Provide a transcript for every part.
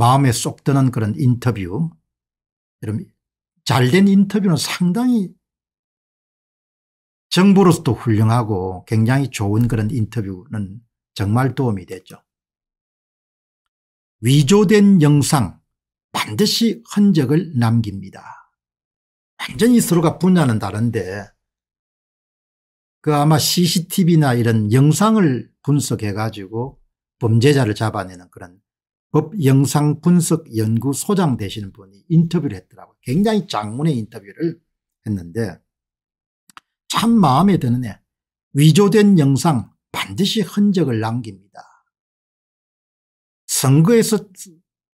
마음에 쏙 드는 그런 인터뷰 여러분 잘 된 인터뷰는 상당히 정보로서도 훌륭하고 굉장히 좋은 그런 인터뷰는 정말 도움이 되죠. 위조된 영상 반드시 흔적을 남깁니다. 완전히 서로가 분야는 다른데 그 아마 CCTV나 이런 영상을 분석해 가지고 범죄자를 잡아내는 그런 법영상분석연구소장 되시는 분이 인터뷰를 했더라고요. 굉장히 장문의 인터뷰를 했는데 참 마음에 드는 애 위조된 영상 반드시 흔적을 남깁니다. 선거에서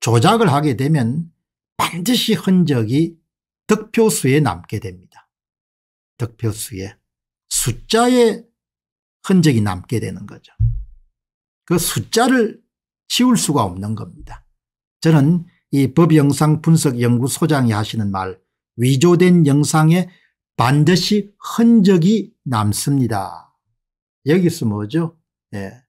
조작을 하게 되면 반드시 흔적이 득표수에 남게 됩니다. 득표수에 숫자에 흔적이 남게 되는 거죠. 그 숫자를 치울 수가 없는 겁니다. 저는 이 법영상분석연구소장이 하시는 말 위조된 영상에 반드시 흔적이 남습니다. 여기서 뭐죠? 예.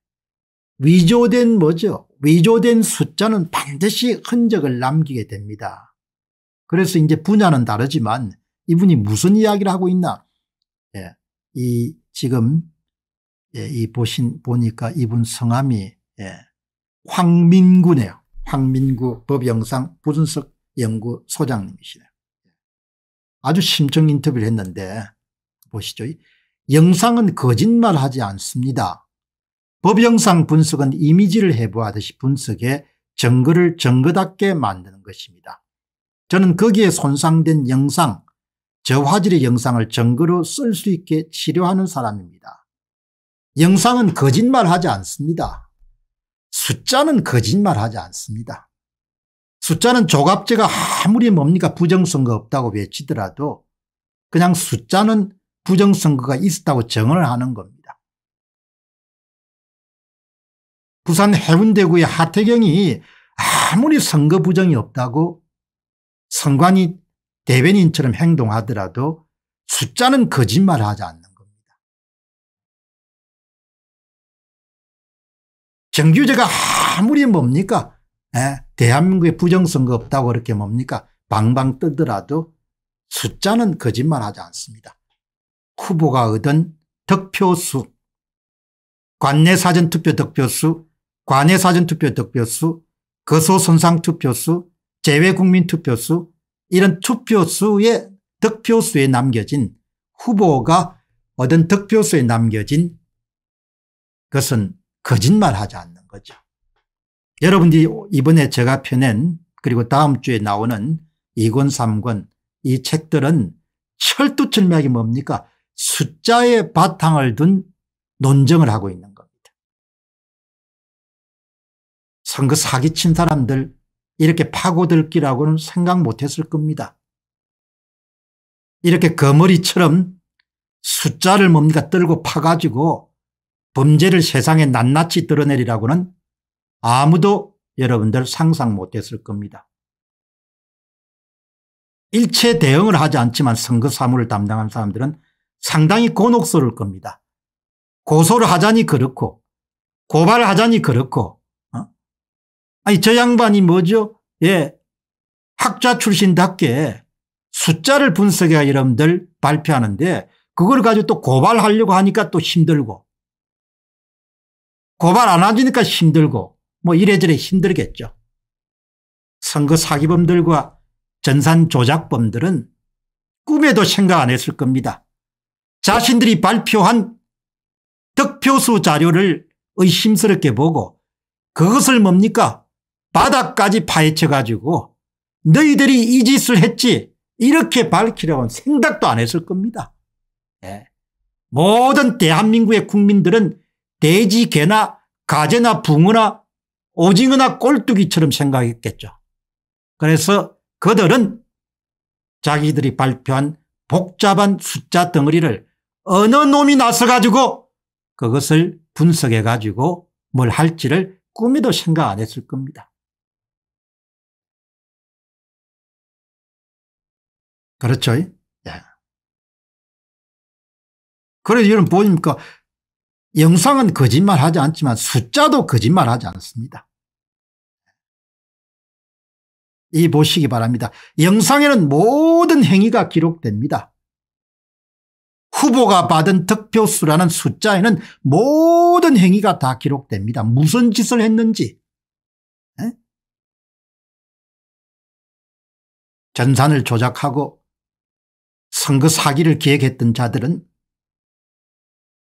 위조된 뭐죠? 위조된 숫자는 반드시 흔적을 남기게 됩니다. 그래서 이제 분야는 다르지만 이분이 무슨 이야기를 하고 있나? 예. 이 지금 예, 이 보신 보니까 이분 성함이 예. 황민구네요. 황민구 법영상 부준석 연구소장님이시네요. 아주 심층 인터뷰를 했는데 보시죠. 영상은 거짓말하지 않습니다. 법영상 분석은 이미지를 해부하듯이 분석해 증거를 증거답게 만드는 것입니다. 저는 거기에 손상된 영상, 저화질의 영상을 증거로 쓸 수 있게 치료하는 사람입니다. 영상은 거짓말하지 않습니다. 숫자는 거짓말하지 않습니다. 숫자는 조갑제가 아무리 뭡니까 부정선거 없다고 외치더라도 그냥 숫자는 부정선거가 있었다고 정언을 하는 겁니다. 부산 해운대구의 하태경이 아무리 선거 부정이 없다고 선관위 대변인처럼 행동하더라도 숫자는 거짓말하지 않는 정규제가 아무리 뭡니까? 에? 예? 대한민국에 부정선거 없다고 그렇게 뭡니까? 방방 뜨더라도 숫자는 거짓말하지 않습니다. 후보가 얻은 득표수, 관내 사전투표 득표수, 관내 사전투표 득표수, 거소손상투표수 재외국민투표수 이런 투표수의 득표수에 남겨진 후보가 얻은 득표수에 남겨진 것은 거짓말하지 않는 거죠. 여러분들이 이번에 제가 펴낸 그리고 다음 주에 나오는 2권 3권 이 책들은 철두철미하게 뭡니까 숫자의 바탕을 둔 논쟁을 하고 있는 겁니다. 선거 사기친 사람들 이렇게 파고들기라고는 생각 못했을 겁니다. 이렇게 거머리처럼 숫자를 뭡니까 떨고 파가지고 범죄를 세상에 낱낱이 드러내리라고는 아무도 여러분들 상상 못했을 겁니다. 일체 대응을 하지 않지만 선거 사무를 담당한 사람들은 상당히 곤혹스러울 겁니다. 고소를 하자니 그렇고 고발을 하자니 그렇고 어? 아니 저 양반이 뭐죠? 예 학자 출신답게 숫자를 분석해 여러분들 발표하는데 그걸 가지고 또 고발하려고 하니까 또 힘들고 고발 안하주니까 힘들고 뭐 이래저래 힘들겠죠. 선거 사기범들과 전산 조작범들은 꿈에도 생각 안 했을 겁니다. 자신들이 발표한 득표수 자료를 의심스럽게 보고 그것을 뭡니까 바닥까지 파헤쳐 가지고 너희들이 이 짓을 했지 이렇게 밝히려고는 생각도 안 했을 겁니다. 네. 모든 대한민국의 국민들은 돼지, 개나 가재나 붕어나 오징어나 꼴뚜기처럼 생각했겠죠. 그래서 그들은 자기들이 발표한 복잡한 숫자 덩어리를 어느 놈이 나서가지고 그것을 분석해가지고 뭘 할지를 꿈에도 생각 안 했을 겁니다. 그렇죠? 예. 그래서 여러분 보니까 영상은 거짓말하지 않지만 숫자도 거짓말하지 않습니다. 이 보시기 바랍니다. 영상에는 모든 행위가 기록됩니다. 후보가 받은 득표수라는 숫자에는 모든 행위가 다 기록됩니다. 무슨 짓을 했는지 에? 전산을 조작하고 선거 사기를 기획했던 자들은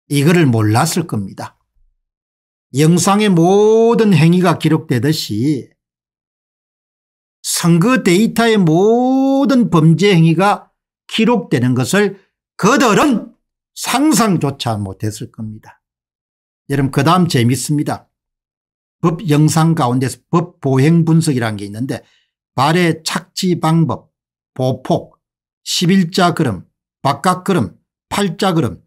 이거를 몰랐을 겁니다. 영상의 모든 행위가 기록되듯이 선거 데이터의 모든 범죄 행위가 기록되는 것을 그들은 상상조차 못했을 겁니다. 여러분 그 다음 재밌습니다. 법 영상 가운데서 법 보행 분석이라는 게 있는데 발의 착지 방법, 보폭, 11자 걸음, 바깥 걸음, 8자 걸음,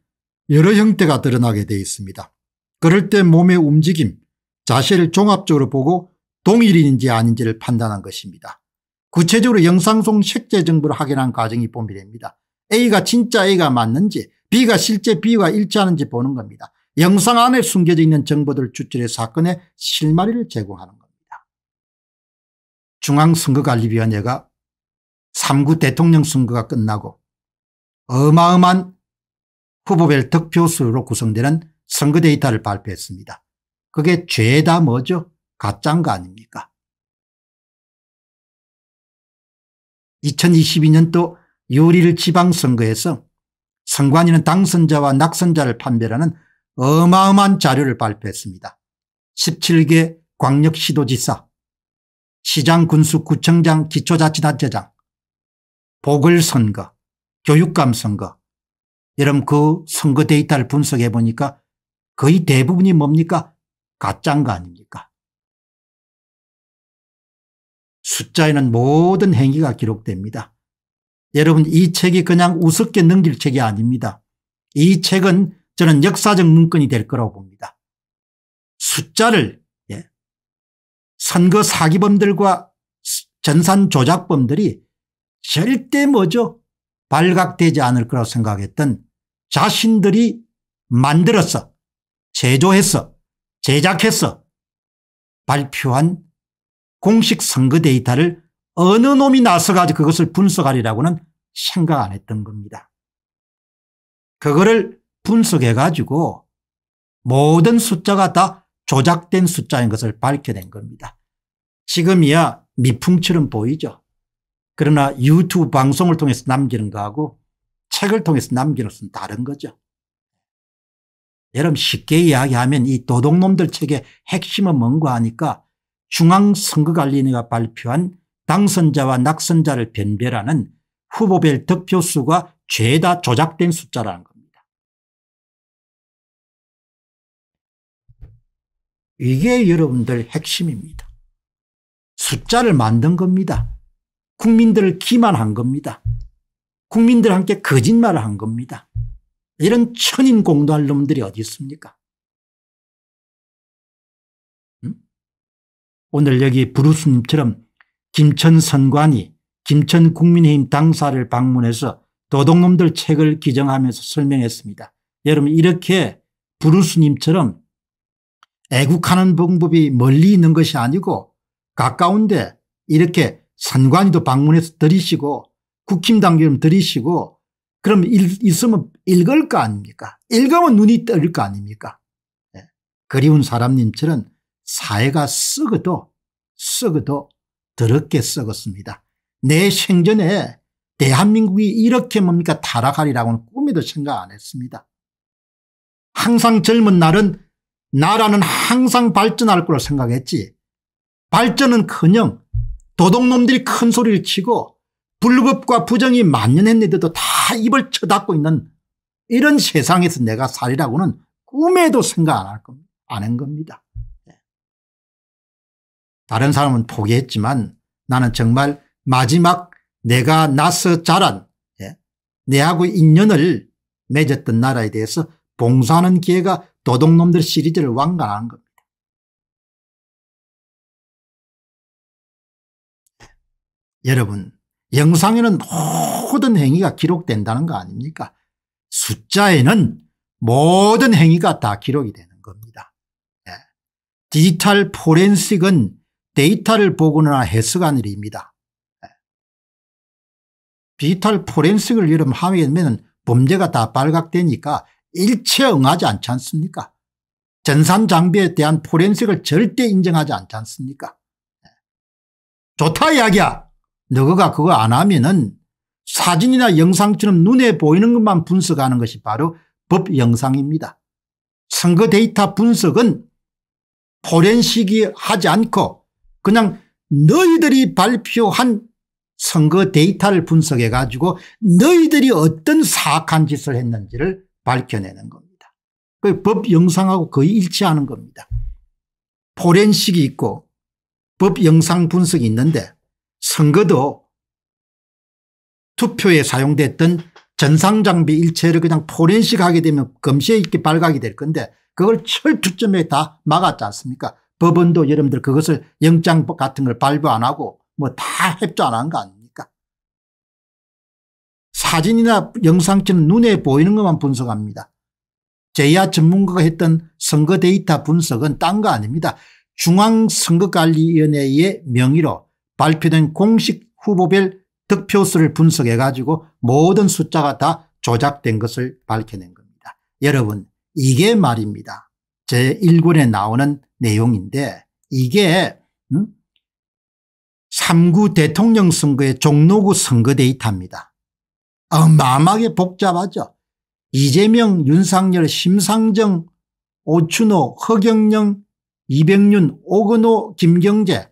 여러 형태가 드러나게 되어 있습니다. 그럴 때 몸의 움직임, 자세를 종합적으로 보고 동일인지 아닌지를 판단한 것입니다. 구체적으로 영상 속색재 정보를 확인한 과정이 본비됩니다. A가 진짜 A가 맞는지 B가 실제 B와 일치하는지 보는 겁니다. 영상 안에 숨겨져 있는 정보들을 추출해 사건의 실마리를 제공하는 겁니다. 중앙선거관리위원회가 3구 대통령 선거가 끝나고 어마어마한 후보별 득표수로 구성되는 선거 데이터를 발표했습니다. 그게 죄다 뭐죠? 가짜인거 아닙니까? 2022년도 유리를 지방선거에서 선관위는 당선자와 낙선자를 판별하는 어마어마한 자료를 발표했습니다. 17개 광역시도지사, 시장 군수 구청장 기초자치단체장, 보궐선거, 교육감 선거, 여러분 그 선거 데이터를 분석해 보니까 거의 대부분이 뭡니까? 가짜인 거 아닙니까? 숫자에는 모든 행위가 기록됩니다. 여러분 이 책이 그냥 우습게 넘길 책이 아닙니다. 이 책은 저는 역사적 문건이 될 거라고 봅니다. 숫자를 예. 선거 사기범들과 전산 조작범들이 절대 뭐죠? 발각되지 않을 거라고 생각했던 자신들이 만들었어 제조했어 제작했어 발표한 공식 선거 데이터를 어느 놈이 나서가지고 그것을 분석하리라고는 생각 안 했던 겁니다. 그거를 분석해가지고 모든 숫자가 다 조작된 숫자인 것을 밝혀낸 겁니다. 지금이야 미풍처럼 보이죠. 그러나 유튜브 방송을 통해서 남기는 거하고 책을 통해서 남기는 것은 다른 거죠. 여러분 쉽게 이야기하면 이 도둑놈들 책의 핵심은 뭔가 하니까 중앙선거관리위원회가 발표한 당선자와 낙선자를 변별하는 후보별 득표수가 죄다 조작된 숫자라는 겁니다. 이게 여러분들 핵심입니다. 숫자를 만든 겁니다. 국민들을 기만한 겁니다. 국민들 함께 거짓말을 한 겁니다. 이런 천인 공도할 놈들이 어디 있습니까? 음? 오늘 여기 브루스님처럼 김천 선관이 김천 국민의힘 당사를 방문해서 도둑놈들 책을 기정하면서 설명했습니다. 여러분 이렇게 브루스님처럼 애국하는 방법이 멀리 있는 것이 아니고 가까운데 이렇게 선관위도 방문해서 들이시고 국힘당기면 들이시고 그럼 읽, 있으면 읽을 거 아닙니까 읽으면 눈이 떠릴 거 아닙니까 네. 그리운 사람님처럼 사회가 썩어도 썩어도 더럽게 썩었습니다 내 생전에 대한민국이 이렇게 뭡니까 타락하리라고는 꿈에도 생각 안 했습니다 항상 젊은 날은 나라는 항상 발전할 거라 생각했지 발전은커녕 도둑놈들이 큰 소리를 치고 불법과 부정이 만연했는데도 다 입을 쳐닫고 있는 이런 세상에서 내가 살이라고는 꿈에도 생각 안 할 겁니다. 안한 네. 겁니다. 다른 사람은 포기했지만 나는 정말 마지막 내가 나서 자란 예, 내하고 인연을 맺었던 나라에 대해서 봉사하는 기회가 도둑놈들 시리즈를 완강한 겁니다. 여러분 영상에는 모든 행위가 기록된다는 거 아닙니까 숫자에는 모든 행위가 다 기록이 되는 겁니다. 네. 디지털 포렌식은 데이터를 보거나 해석한 일입니다. 네. 디지털 포렌식을 이름 하면 범죄가 다 발각되니까 일체 응하지 않지 않습니까? 전산 장비에 대한 포렌식을 절대 인정하지 않지 않습니까? 예. 좋다 이야기야. 너가 그거 안 하면은 사진이나 영상처럼 눈에 보이는 것만 분석하는 것이 바로 법영상입니다. 선거 데이터 분석은 포렌식이 하지 않고 그냥 너희들이 발표한 선거 데이터를 분석해 가지고 너희들이 어떤 사악한 짓을 했는지를 밝혀내는 겁니다. 그 법 영상하고 거의 일치하는 겁니다. 포렌식이 있고 법 영상 분석이 있는데 선거도 투표에 사용됐던 전상장비 일체를 그냥 포렌식하게 되면 검시에 있게 발각이 될 건데 그걸 철두점에 다 막았지 않습니까 법원도 여러분들 그것을 영장 같은 걸 발부 안 하고 뭐다 협조 안 한 거 아닙니까 사진이나 영상처럼 눈에 보이는 것만 분석합니다 제야 전문가가 했던 선거 데이터 분석은 딴 거 아닙니다 중앙선거관리위원회의 명의로 발표된 공식 후보별 득표수를 분석해 가지고 모든 숫자가 다 조작된 것을 밝혀낸 겁니다. 여러분 이게 말입니다. 제1권에 나오는 내용인데 이게 음? 3구 대통령 선거의 종로구 선거 데이터입니다. 어마어마하게 복잡하죠. 이재명, 윤상열, 심상정, 오춘호, 허경영, 이병윤, 오근호 김경재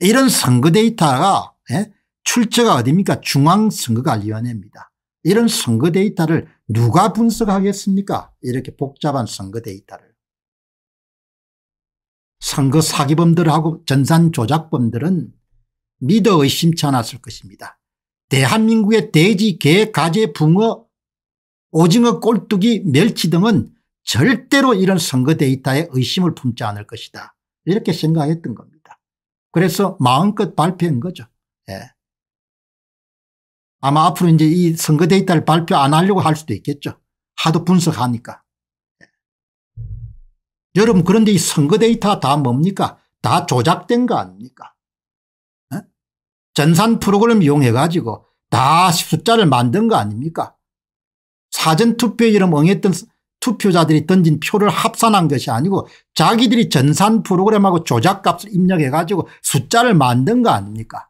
이런 선거 데이터가 예? 출처가 어디입니까 중앙선거관리위원회입니다. 이런 선거 데이터를 누가 분석하겠습니까 이렇게 복잡한 선거 데이터를. 선거 사기범들하고 전산 조작범들은 믿어 의심치 않았을 것입니다. 대한민국의 돼지, 개, 가재, 붕어, 오징어, 꼴뚜기, 멸치 등은 절대로 이런 선거 데이터에 의심을 품지 않을 것이다. 이렇게 생각했던 겁니다. 그래서 마음껏 발표한 거죠. 예. 아마 앞으로 이제 이 선거 데이터를 발표 안 하려고 할 수도 있겠죠. 하도 분석하니까. 예. 여러분 그런데 이 선거 데이터 다 뭡니까? 다 조작된 거 아닙니까? 예? 전산 프로그램 이용해 가지고 다 숫자를 만든 거 아닙니까? 사전투표 이런 엉했던 투표자들이 던진 표를 합산한 것이 아니고 자기들이 전산 프로그램하고 조작값을 입력해 가지고 숫자를 만든 거 아닙니까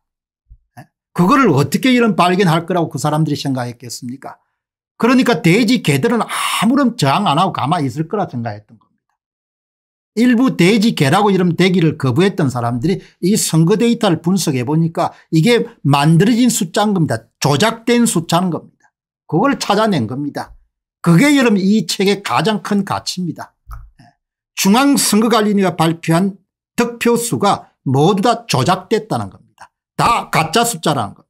예? 그거를 어떻게 이런 발견할 거라고 그 사람들이 생각했겠습니까 그러니까 돼지 개들은 아무런 저항 안 하고 가만히 있을 거라 생각했던 겁니다. 일부 돼지 개라고 이름 대기를 거부했던 사람들이 이 선거 데이터를 분석해 보니까 이게 만들어진 숫자인 겁니다. 조작된 숫자인 겁니다. 그걸 찾아낸 겁니다. 그게 여러분 이 책의 가장 큰 가치입니다. 예. 중앙선거관리위가 발표한 득표수가 모두 다 조작됐다는 겁니다. 다 가짜 숫자라는 겁니다.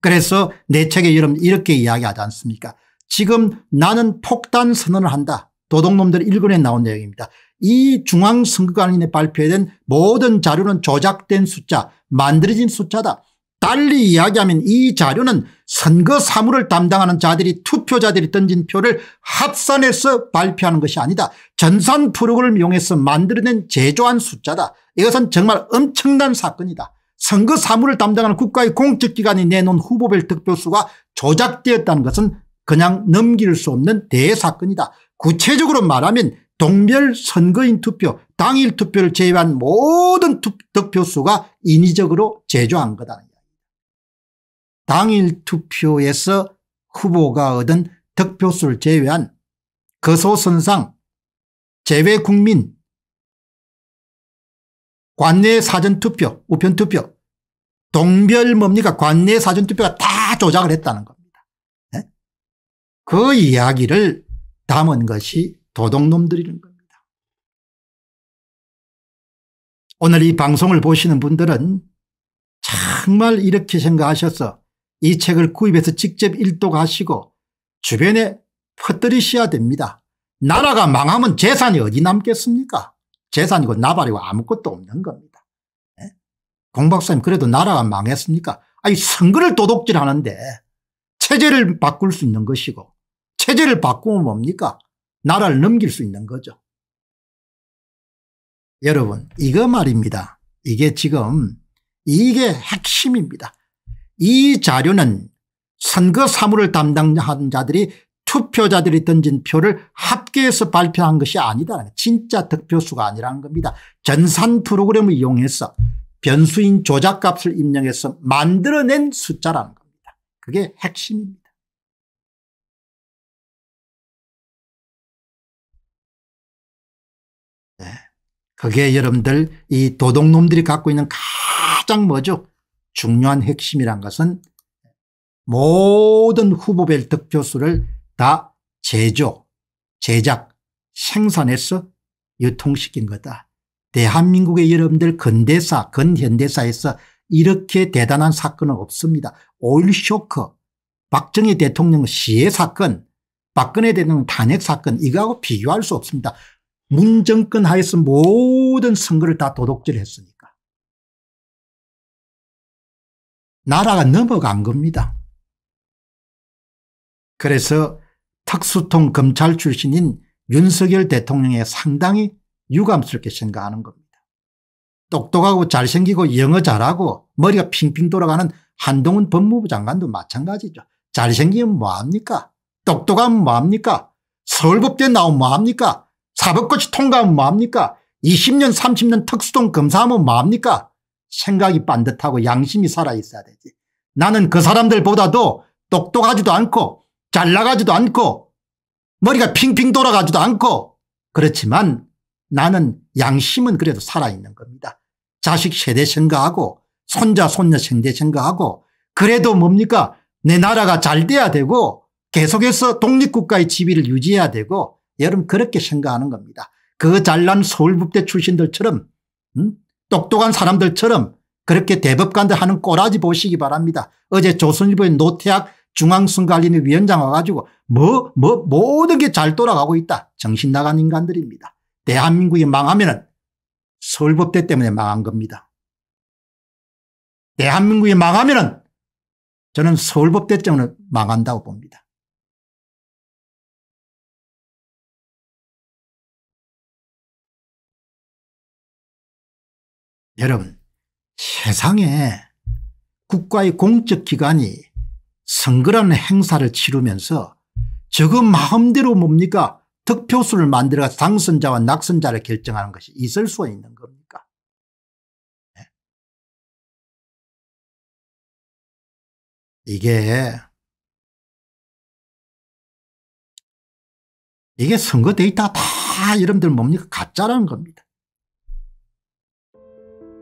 그래서 내 책에 여러분 이렇게 이야기하지 않습니까 지금 나는 폭탄 선언을 한다. 도둑놈들 일권에 나온 내용입니다. 이 중앙선거관리인의 발표된 모든 자료는 조작된 숫자 만들어진 숫자다. 달리 이야기하면 이 자료는 선거 사무를 담당하는 자들이 투표자들이 던진 표를 합산해서 발표하는 것이 아니다. 전산 프로그램을 이용해서 만들어낸 제조한 숫자다. 이것은 정말 엄청난 사건이다. 선거 사무를 담당하는 국가의 공적기관이 내놓은 후보별 득표수가 조작되었다는 것은 그냥 넘길 수 없는 대사건이다. 구체적으로 말하면 동별 선거인 투표 당일 투표를 제외한 모든 투, 득표수가 인위적으로 제조한 거다. 당일 투표에서 후보가 얻은 득표수를 제외한 거소선상 재외국민 관내 사전투표 우편투표 동별 뭡니까 관내 사전투표가 다 조작을 했다는 겁니다. 네? 그 이야기를 담은 것이 도둑놈들이라는 겁니다. 오늘 이 방송을 보시는 분들은 정말 이렇게 생각하셔서 이 책을 구입해서 직접 일독하시고 주변에 퍼뜨리셔야 됩니다. 나라가 망하면 재산이 어디 남겠습니까? 재산이고 나발이고 아무것도 없는 겁니다. 네? 예? 공박사님 그래도 나라가 망했습니까? 아니 선거를 도둑질하는데 체제를 바꿀 수 있는 것이고 체제를 바꾸면 뭡니까? 나라를 넘길 수 있는 거죠. 여러분 이거 말입니다. 이게 지금 이게 핵심입니다. 이 자료는 선거 사무를 담당한 자들이 투표자들이 던진 표를 합계해서 발표한 것이 아니다 진짜 득표수가 아니라는 겁니다. 전산 프로그램을 이용해서 변수인 조작값을 입력해서 만들어낸 숫자라는 겁니다. 그게 핵심입니다. 네. 그게 여러분들 이 도둑놈들이 갖고 있는 가장 뭐죠 중요한 핵심이란 것은 모든 후보별 득표수를 다 제조, 제작, 생산해서 유통시킨 거다. 대한민국의 여러분들 근대사, 근현대사에서 이렇게 대단한 사건은 없습니다. 오일 쇼크, 박정희 대통령 시해 사건, 박근혜 대통령 탄핵 사건 이거하고 비교할 수 없습니다. 문정권 하에서 모든 선거를 다 도둑질했으니 나라가 넘어간 겁니다. 그래서 특수통 검찰 출신인 윤석열 대통령에 상당히 유감스럽게 생각하는 겁니다. 똑똑하고 잘생기고 영어 잘하고 머리가 핑핑 돌아가는 한동훈 법무부 장관도 마찬가지죠. 잘생기면 뭐합니까? 똑똑하면 뭐합니까? 서울법대 나오면 뭐합니까? 사법고시 통과하면 뭐합니까? 20년 30년 특수통 검사하면 뭐합니까? 생각이 반듯하고 양심이 살아있어야 되지. 나는 그 사람들보다도 똑똑하지도 않고 잘나가지도 않고 머리가 핑핑 돌아가지도 않고 그렇지만 나는 양심은 그래도 살아있는 겁니다. 자식 세대 생각하고 손자 손녀 생대 생각하고 그래도 뭡니까 내 나라가 잘 돼야 되고 계속해서 독립국가의 지위를 유지해야 되고 여러분 그렇게 생각하는 겁니다. 그 잘난 서울북대 출신들처럼 응? 음? 똑똑한 사람들처럼 그렇게 대법관들 하는 꼬라지 보시기 바랍니다. 어제 조선일보의 노태학 중앙선관리위 위원장 와가지고 뭐, 뭐, 모든 게 잘 돌아가고 있다. 정신 나간 인간들입니다. 대한민국이 망하면은 서울법대 때문에 망한 겁니다. 대한민국이 망하면은 저는 서울법대 때문에 망한다고 봅니다. 여러분 세상에 국가의 공적 기관이 선거라는 행사를 치르면서 저거 마음대로 뭡니까 득표수를 만들어 당선자와 낙선자를 결정하는 것이 있을 수 있는 겁니까 네. 이게 이게 선거 데이터 다 여러분들 뭡니까 가짜라는 겁니다